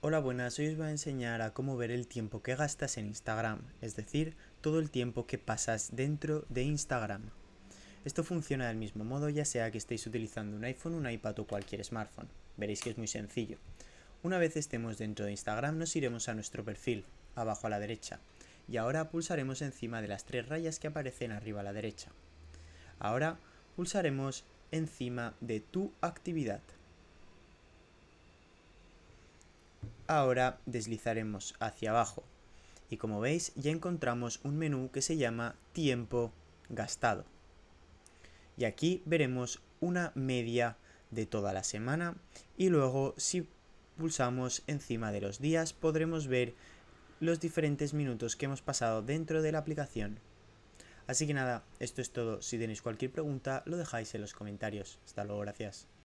Hola buenas, hoy os voy a enseñar a cómo ver el tiempo que gastas en Instagram, es decir, todo el tiempo que pasas dentro de Instagram. Esto funciona del mismo modo ya sea que estéis utilizando un iPhone, un iPad o cualquier smartphone. Veréis que es muy sencillo. Una vez estemos dentro de Instagram nos iremos a nuestro perfil, abajo a la derecha, y ahora pulsaremos encima de las tres rayas que aparecen arriba a la derecha. Ahora pulsaremos encima de tu actividad. Ahora deslizaremos hacia abajo y como veis ya encontramos un menú que se llama tiempo gastado. Y aquí veremos una media de toda la semana y luego si pulsamos encima de los días podremos ver los diferentes minutos que hemos pasado dentro de la aplicación. Así que nada, esto es todo. Si tenéis cualquier pregunta, lo dejáis en los comentarios. Hasta luego, gracias.